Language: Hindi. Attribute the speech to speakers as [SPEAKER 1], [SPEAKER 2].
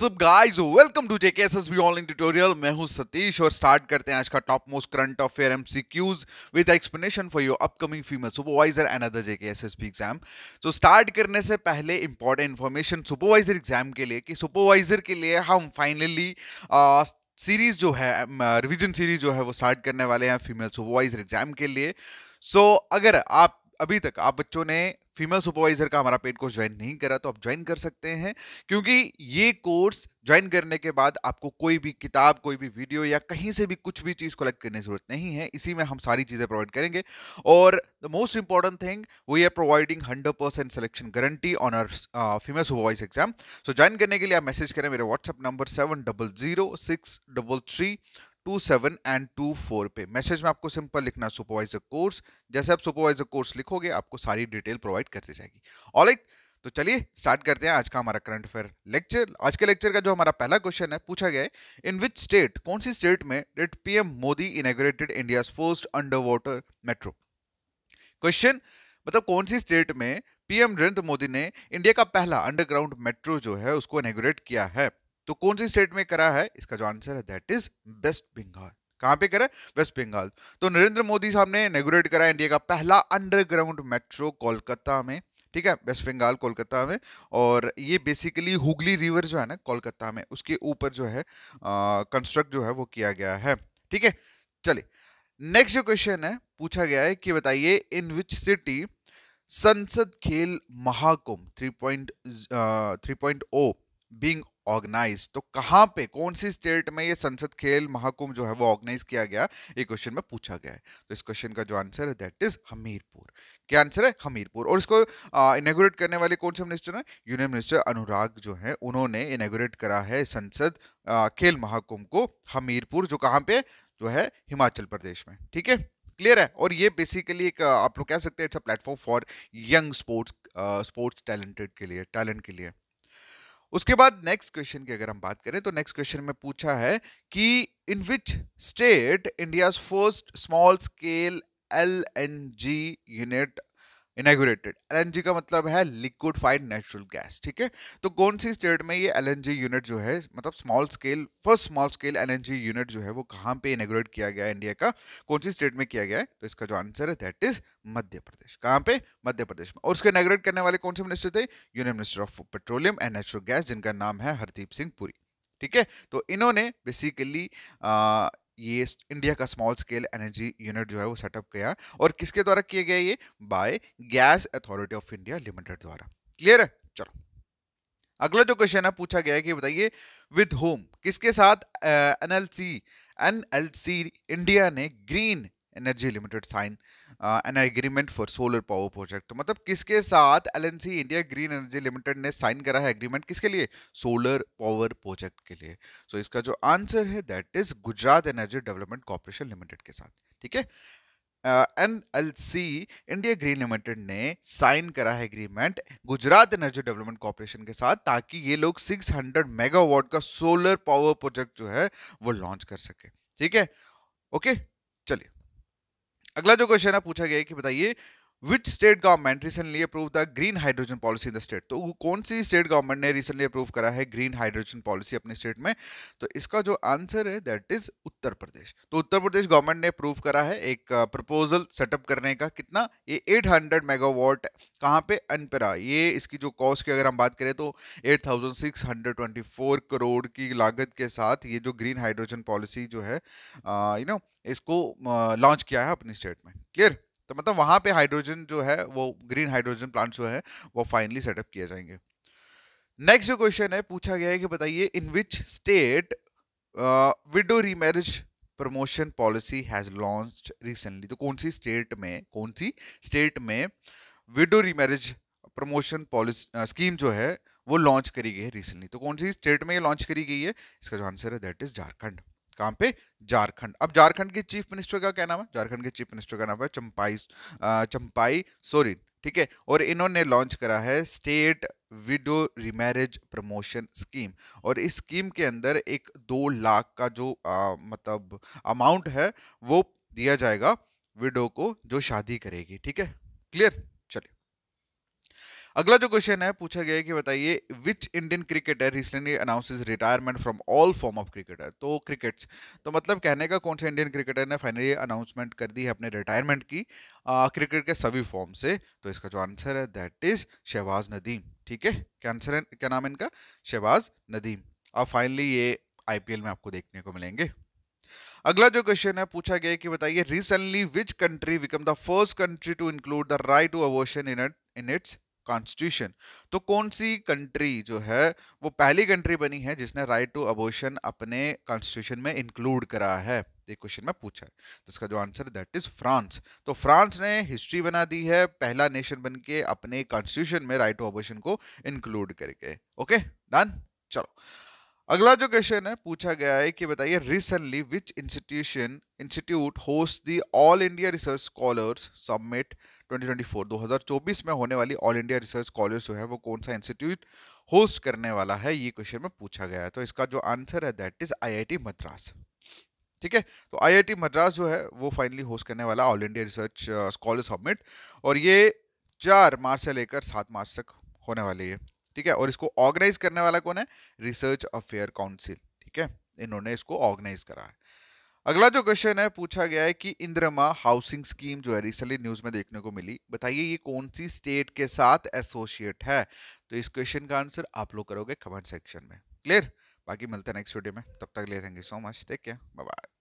[SPEAKER 1] WhatsApp guys welcome to JK SSB online tutorial मैं हूं सतीश और स्टार्ट करते हैं आज का top most current affair MCQs with explanation for your upcoming female supervisor and other JK SSB exam so start करने से पहले इंपॉर्टेंट इन्फॉर्मेशन सुपरवाइजर एग्जाम के लिए कि सुपरवाइजर के लिए हम फाइनली सीरीज uh, जो है रिविजन um, सीरीज uh, जो है वो स्टार्ट करने वाले हैं फीमेल सुपरवाइजर एग्जाम के लिए सो so, अगर आप अभी तक आप बच्चों ने फीमेल सुपरवाइजर का हमारा पेड कोर्स ज्वाइन नहीं करा तो आप ज्वाइन कर सकते हैं क्योंकि ये कोर्स ज्वाइन करने के बाद आपको कोई भी किताब कोई भी वीडियो या कहीं से भी कुछ भी चीज़ कलेक्ट करने की जरूरत नहीं है इसी में हम सारी चीज़ें प्रोवाइड करेंगे और the most important thing we are providing hundred percent selection guarantee on our female supervise exam so join करने के लिए आप मैसेज करें मेरे WhatsApp number seven double zero six double three two seven and two four पे मैसेज में आपको सिंपल लिखना सुपरवाइजर कोर्स जैसे आप सुपरवाइजर कोर्स लिखोगे आपको सारी डिटेल प्रोवाइड कर दी जाएगी ऑल right, तो चलिए स्टार्ट करते हैं आज का हमारा करंट अफेयर लेक्चर आज के लेक्चर का जो हमारा पहला क्वेश्चन है पूछा गया है इन विच स्टेट कौन सी स्टेट में did PM Modi inaugurated India first under water metro question मतलब कौन सी स्टेट में पीएम नरेंद्र मोदी ने इंडिया का पहला अंडरग्राउंड मेट्रो जो है उसको इनग्रेट किया है तो कौन सी स्टेट में करा है इसका जो आंसर है दैट इज वेस्ट बंगाल कहां पे करा वेस्ट बंगाल तो नरेंद्र मोदी साहब ने नेगोरेट करा इंडिया का पहला अंडरग्राउंड मेट्रो कोलकाता में ठीक है वेस्ट बंगाल कोलकाता में और ये बेसिकली हुगली रिवर जो है ना कोलकाता में उसके ऊपर जो है कंस्ट्रक्ट जो है वो किया गया है ठीक है चलिए नेक्स्ट जो क्वेश्चन है पूछा गया है कि बताइए in which city Sansad Khel Mahakumbh three point three point O being organize तो कहां पे कौन सी स्टेट में ये संसद खेल महाकुंभ जो है वो ऑर्गेनाइज किया गया ये क्वेश्चन में पूछा गया है तो इस क्वेश्चन का जो आंसर है दैट इज हमीरपुर क्या आंसर है हमीरपुर और इसको इनेगोरेट करने वाले कौन से मिनिस्टर हैं यूनियन मिनिस्टर अनुराग जो है उन्होंने इनेगोरेट करा है संसद आ, खेल महाकुंभ को हमीरपुर जो कहाँ पे जो है हिमाचल प्रदेश में ठीक है क्लियर है और ये बेसिकली एक आप लोग कह सकते हैं it's a platform for young sports sports talented के लिए टैलेंट के लिए उसके बाद नेक्स्ट क्वेश्चन की अगर हम बात करें तो नेक्स्ट क्वेश्चन में पूछा है कि in which state India first small scale L N G unit inaugurated LNG का मतलब है लिक्विड फाइड नेचुरल गैस ठीक है तो कौन सी स्टेट में ये एल यूनिट जो है मतलब small scale first small scale LNG unit जो है वो कहाँ पे इनेगुरेट किया गया है इंडिया का कौन सी स्टेट में किया गया है तो इसका जो आंसर है दैट इज मध्य प्रदेश कहाँ पे मध्य प्रदेश में और उसके इनेगुरेट करने वाले कौन से मिनिस्टर थे union minister of petroleum and natural gas जिनका नाम है हरदीप सिंह पुरी ठीक है तो इन्होंने बेसिकली ये इंडिया का स्मॉल स्केल एनर्जी यूनिट जो है वो सेटअप किया और किसके द्वारा किया गया ये by gas authority of India limited द्वारा क्लियर है चलो अगला जो क्वेश्चन है पूछा गया है कि बताइए विद होम किसके साथ एनएलसी एनएलसी इंडिया ने green energy limited sign an agreement for solar power project मतलब किसके साथ L India green energy limited ने साइन करा है एग्रीमेंट किसके लिए सोलर पावर प्रोजेक्ट के लिए सो so, इसका जो आंसर है that is Gujarat energy development corporation limited के साथ ठीक है N L C India green limited ने साइन करा है agreement Gujarat energy development corporation के साथ ताकि ये लोग 600 मेगावाट का सोलर पावर प्रोजेक्ट जो है वो लॉन्च कर सके ठीक है ओके अगला जो क्वेश्चन है पूछा गया है कि बताइए which state government recently approve the green hydrogen policy in the state तो कौन सी स्टेट गवर्नमेंट ने रिसेंटली अप्रूव करा है ग्रीन हाइड्रोजन पॉलिसी अपने स्टेट में तो इसका जो आंसर है दैट इज उत्तर प्रदेश तो उत्तर प्रदेश गवर्नमेंट ने अप्रूव करा है एक प्रपोजल सेटअप करने का कितना ये 800 मेगावॉट कहाँ पे अनपरा ये इसकी जो कॉस्ट की अगर हम बात करें तो eight thousand six hundred twenty four crore की लागत के साथ ये जो ग्रीन हाइड्रोजन पॉलिसी जो है यू नो इसको लॉन्च किया है अपनी स्टेट में क्लियर तो मतलब वहाँ पे हाइड्रोजन जो है वो ग्रीन हाइड्रोजन प्लांट जो है वो फाइनली सेटअप किए जाएंगे नेक्स्ट जो क्वेश्चन है पूछा गया है कि बताइए in which state widow remarriage promotion policy has launch recently तो कौन सी स्टेट में कौन सी स्टेट में widow remarriage promotion policy scheme जो है वो लॉन्च करी गई है रिसेंटली तो कौन सी स्टेट में ये लॉन्च करी गई है इसका जो आंसर है दैट इज झारखंड कहां पे झारखंड अब झारखंड के चीफ मिनिस्टर का क्या नाम है झारखंड के चीफ मिनिस्टर का नाम है चंपाई चंपाई सोरेन ठीक है और इन्होंने लॉन्च करा है state widow remarriage promotion scheme और इस स्कीम के अंदर एक दो लाख का जो आ, मतलब अमाउंट है वो दिया जाएगा विडो को जो शादी करेगी ठीक है क्लियर अगला जो क्वेश्चन है पूछा गया है कि बताइए which Indian cricketer recently announce retirement from all form of cricketer तो क्रिकेट तो मतलब कहने का कौन सा इंडियन क्रिकेटर ने फाइनली अनाउंसमेंट कर दी है अपने रिटायरमेंट की आ, क्रिकेट के सभी फॉर्म से तो इसका जो आंसर है दैट इज शहबाज नदीम ठीक है क्या आंसर है क्या नाम है इनका शहबाज नदीम अब फाइनली ये आई में आपको देखने को मिलेंगे अगला जो क्वेश्चन है पूछा गया है कि बताइए recently which country become the first country to include the right to abortion in in its constitution तो कौन सी कंट्री जो है वो पहली कंट्री बनी है जिसने राइट टू अबोशन अपने कॉन्स्टिट्यूशन में इंक्लूड करा है एक क्वेश्चन में पूछा है तो इसका जो आंसर दैट इज फ्रांस तो फ्रांस ने हिस्ट्री बना दी है पहला नेशन बन अपने कॉन्स्टिट्यूशन में राइट टू अबोशन को इंक्लूड करके ओके डन चलो अगला जो क्वेश्चन है पूछा गया है कि बताइए recently which institution institute host the all India research scholars summit 2024 2024 में होने वाली ऑल इंडिया रिसर्च स्कॉलर्स जो है वो कौन सा इंस्टीट्यूट होस्ट करने वाला है ये क्वेश्चन में पूछा गया है तो इसका जो आंसर है दैट इज आईआईटी मद्रास ठीक है तो आईआईटी मद्रास जो है वो फाइनली होस्ट करने वाला all India research scholar summit और ये चार मार्च से लेकर सात मार्च तक होने वाली है ठीक है और इसको ऑर्गेनाइज करने वाला कौन है रिसर्च अफेयर काउंसिल ठीक है इन्होंने इसको ऑर्गेनाइज करा है अगला जो क्वेश्चन है पूछा गया है कि इंद्रमा हाउसिंग स्कीम जो है रिसेंटली न्यूज में देखने को मिली बताइए ये कौन सी स्टेट के साथ एसोसिएट है तो इस क्वेश्चन का आंसर आप लोग करोगे कमेंट सेक्शन में क्लियर बाकी मिलते हैं नेक्स्ट वीडियो में तब तक ले thank you so much take care bye